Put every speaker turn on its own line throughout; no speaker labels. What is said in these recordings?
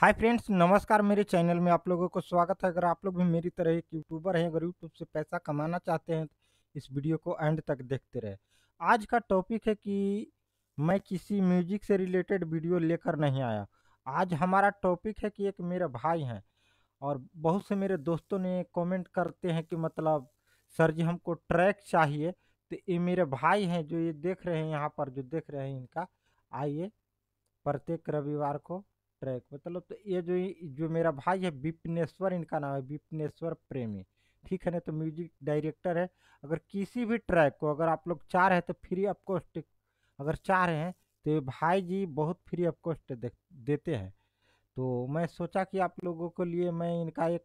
hi friends नमस्कार मेरे channel में आप लोगों को स्वागत है अगर आप लोग भी मेरी तरह एक यूट्यूबर हैं अगर यूट्यूब से पैसा कमाना चाहते हैं तो इस वीडियो को एंड तक देखते रहे आज का टॉपिक है कि मैं किसी म्यूजिक से रिलेटेड वीडियो लेकर नहीं आया आज हमारा टॉपिक है कि एक मेरे भाई हैं और बहुत से मेरे दोस्तों ने कॉमेंट करते हैं कि मतलब सर जी हमको ट्रैक चाहिए तो ये मेरे भाई हैं जो ये देख रहे हैं यहाँ पर जो देख रहे हैं इनका आइए प्रत्येक रविवार को ट्रैक मतलब तो ये जो जो मेरा भाई है विपनेश्वर इनका नाम है विपनेश्वर प्रेमी ठीक है ना तो म्यूजिक डायरेक्टर है अगर किसी भी ट्रैक को अगर आप लोग चाह रहे हैं तो फ्री ऑफ कॉस्ट अगर चाह रहे हैं तो ये भाई जी बहुत फ्री ऑफ कॉस्ट दे, देते हैं तो मैं सोचा कि आप लोगों के लिए मैं इनका एक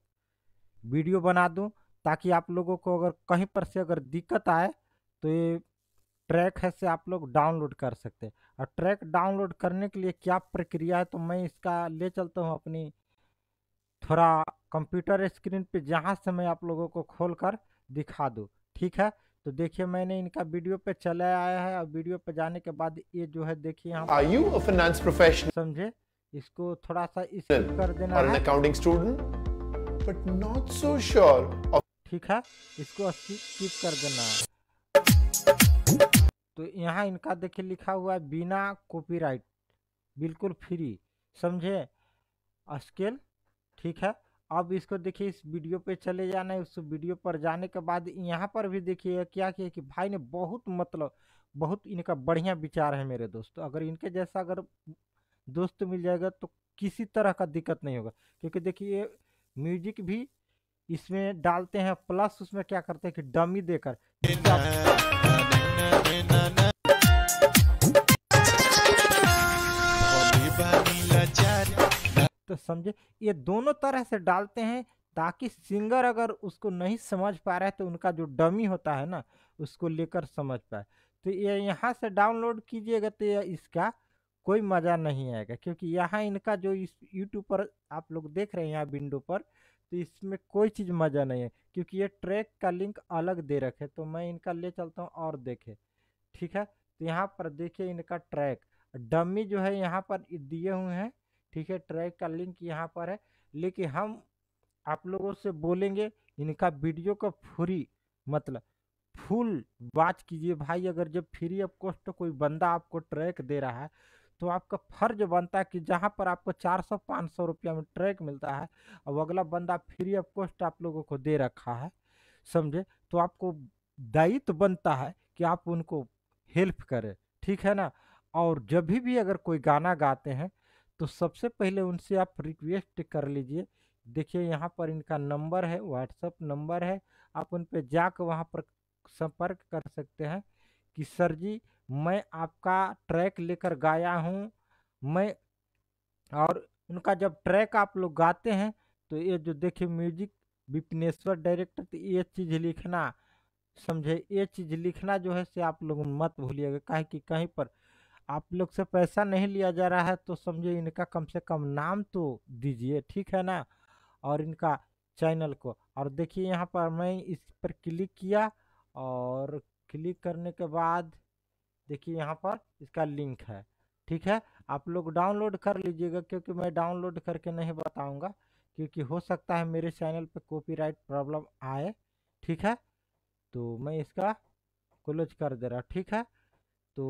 वीडियो बना दूँ ताकि आप लोगों को अगर कहीं पर से अगर दिक्कत आए तो ये ट्रैक है से आप लोग डाउनलोड कर सकते हैं और ट्रैक डाउनलोड करने के लिए क्या प्रक्रिया है तो मैं इसका ले चलता हूँ अपनी थोड़ा कंप्यूटर स्क्रीन पे जहाँ से मैं आप लोगों को खोल कर दिखा दूँ ठीक है तो देखिए मैंने इनका वीडियो पे चले आया है और वीडियो पे जाने के बाद ये जो है देखिए यहाँ फाइनेंस प्रोफेशनल समझे इसको थोड़ा सा इस कर देना बट नॉट सो ठीक है इसको स्किप कर देना है तो यहाँ इनका देखिए लिखा हुआ है बिना कॉपीराइट बिल्कुल फ्री समझे स्केल ठीक है अब इसको देखिए इस वीडियो पे चले जाना है उस वीडियो पर जाने के बाद यहाँ पर भी देखिए क्या किया कि भाई ने बहुत मतलब बहुत इनका बढ़िया विचार है मेरे दोस्त तो अगर इनके जैसा अगर दोस्त मिल जाएगा तो किसी तरह का दिक्कत नहीं होगा क्योंकि देखिए म्यूजिक भी इसमें डालते हैं प्लस उसमें क्या करते हैं कि डमी देकर समझे ये दोनों तरह से डालते हैं ताकि सिंगर अगर उसको नहीं समझ पा रहा है तो उनका जो डमी होता है ना उसको लेकर समझ पाए तो ये यहाँ से डाउनलोड कीजिएगा तो इसका कोई मज़ा नहीं आएगा क्योंकि यहाँ इनका जो इस यूट्यूब पर आप लोग देख रहे हैं यहाँ विंडो पर तो इसमें कोई चीज़ मज़ा नहीं है क्योंकि ये ट्रैक का लिंक अलग दे रखे तो मैं इनका ले चलता हूँ और देखे ठीक है तो यहाँ पर देखिए इनका ट्रैक डमी जो है यहाँ पर दिए हुए हैं ठीक है ट्रैक का लिंक यहाँ पर है लेकिन हम आप लोगों से बोलेंगे इनका वीडियो को फ्री मतलब फुल बात कीजिए भाई अगर जब फ्री ऑफ कॉस्ट कोई बंदा आपको ट्रैक दे रहा है तो आपका फर्ज बनता है कि जहाँ पर आपको 400 500 रुपया में ट्रैक मिलता है अब अगला बंदा फ्री ऑफ कॉस्ट आप लोगों को दे रखा है समझे तो आपको दायित्व तो बनता है कि आप उनको हेल्प करें ठीक है ना और जब भी अगर कोई गाना गाते हैं तो सबसे पहले उनसे आप रिक्वेस्ट कर लीजिए देखिए यहाँ पर इनका नंबर है व्हाट्सअप नंबर है आप उन पर जाकर वहाँ पर संपर्क कर सकते हैं कि सर जी मैं आपका ट्रैक लेकर गाया हूँ मैं और उनका जब ट्रैक आप लोग गाते हैं तो ये जो देखिए म्यूजिक विपिनेश्वर डायरेक्टर तो ये चीज़ लिखना समझे ये चीज़ लिखना जो है से आप लोग मत भूलिएगा कहे कि कहीं पर आप लोग से पैसा नहीं लिया जा रहा है तो समझिए इनका कम से कम नाम तो दीजिए ठीक है ना और इनका चैनल को और देखिए यहाँ पर मैं इस पर क्लिक किया और क्लिक करने के बाद देखिए यहाँ पर इसका लिंक है ठीक है आप लोग डाउनलोड कर लीजिएगा क्योंकि मैं डाउनलोड करके नहीं बताऊँगा क्योंकि हो सकता है मेरे चैनल पर कॉपी प्रॉब्लम आए ठीक है तो मैं इसका क्लोज कर दे रहा ठीक है तो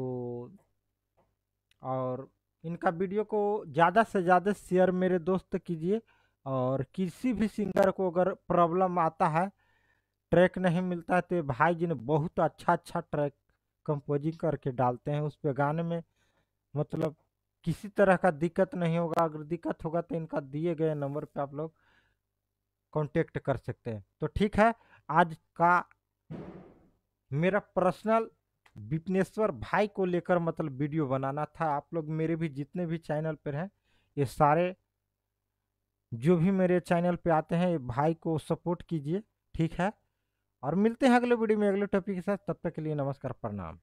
और इनका वीडियो को ज़्यादा से ज़्यादा शेयर मेरे दोस्त कीजिए और किसी भी सिंगर को अगर प्रॉब्लम आता है ट्रैक नहीं मिलता है तो भाई जी ने बहुत अच्छा अच्छा ट्रैक कंपोजिंग करके डालते हैं उस पर गाने में मतलब किसी तरह का दिक्कत नहीं होगा अगर दिक्कत होगा तो इनका दिए गए नंबर पे आप लोग कांटेक्ट कर सकते हैं तो ठीक है आज का मेरा पर्सनल विपनेश्वर भाई को लेकर मतलब वीडियो बनाना था आप लोग मेरे भी जितने भी चैनल पर हैं ये सारे जो भी मेरे चैनल पे आते हैं ये भाई को सपोर्ट कीजिए ठीक है और मिलते हैं अगले वीडियो में अगले टॉपिक के साथ तब तक के लिए नमस्कार प्रणाम